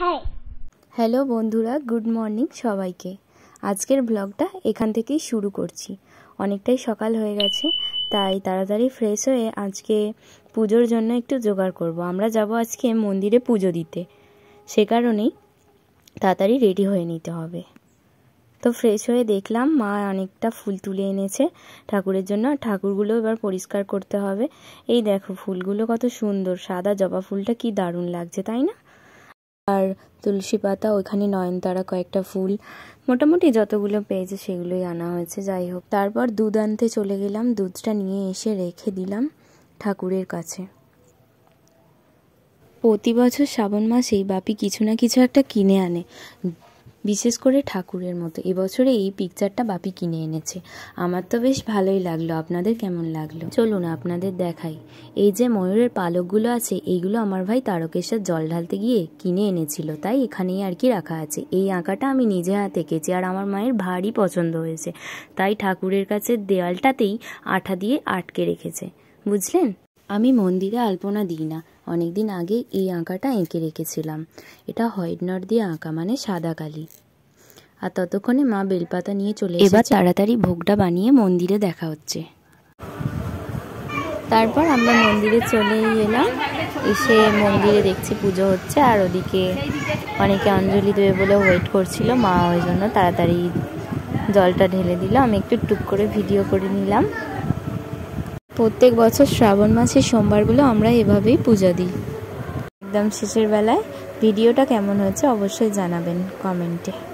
হ্যাঁ হ্যালো বন্ধুরা good morning সবাইকে আজকের ব্লগটা এখান থেকেই শুরু করছি অনেকটাই সকাল হয়ে গেছে তাই তাড়াতাড়ি ফ্রেশ হয়ে আজকে পুজোর জন্য একটু জোগাড় করব। আমরা যাব আজকে মন্দিরে পুজো দিতে সে কারণেই তাড়াতাড়ি রেডি হয়ে নিতে হবে তো ফ্রেশ হয়ে দেখলাম মা অনেকটা ফুল তুলে এনেছে ঠাকুরের জন্য ঠাকুরগুলো এবার পরিষ্কার করতে হবে এই দেখো ফুলগুলো কত সুন্দর সাদা জবা ফুলটা কি দারুণ লাগছে তাই না আর তুলসী পাতা ওখানে নয়নতারা কয়েকটা ফুল মোটামুটি যতগুলো পেয়েছে সেগুলোই আনা হয়েছে যাই হোক তারপর দুধ আনতে চলে গেলাম দুধটা নিয়ে এসে রেখে দিলাম ঠাকুরের কাছে প্রতি বছর শ্রাবণ মাসেই বাপি কিছু না কিছু একটা কিনে আনে বিশেষ করে ঠাকুরের মতো এবছরে এই পিকচারটা বাপি কিনে এনেছে আমার তো বেশ ভালোই লাগলো আপনাদের কেমন লাগলো চলুন আপনাদের দেখাই এই যে ময়ূরের পালকগুলো আছে এইগুলো আমার ভাই তারকেশ্বর জল ঢালতে গিয়ে কিনে এনেছিল তাই এখানেই আর কি রাখা আছে এই আঁকাটা আমি নিজে হাতে এঁকেছি আর আমার মায়ের ভারী পছন্দ হয়েছে তাই ঠাকুরের কাছে দেওয়ালটাতেই আঠা দিয়ে আটকে রেখেছে বুঝলেন আমি মন্দিরে আলপনা দিই না অনেকদিন আগে এই আঁকাটা এঁকে রেখেছিলাম এটা হোয়াইট নট দিয়ে আঁকা মানে সাদা কালি আর ততক্ষণে মা বেলপাতা নিয়ে চলে এবার তাড়াতাড়ি ভোগটা বানিয়ে মন্দিরে দেখা হচ্ছে তারপর আমরা মন্দিরে চলে এলাম এসে মন্দিরে দেখছি পুজো হচ্ছে আর ওদিকে অনেকে অঞ্জলি দেবে বলে ওয়েট করছিল মা ওই জন্য তাড়াতাড়ি জলটা ঢেলে দিল আমি একটু টুক করে ভিডিও করে নিলাম প্রত্যেক বছর শ্রাবণ মাসের সোমবারগুলো আমরা এভাবেই পূজা দিই একদম শেষের বেলায় ভিডিওটা কেমন হয়েছে অবশ্যই জানাবেন কমেন্টে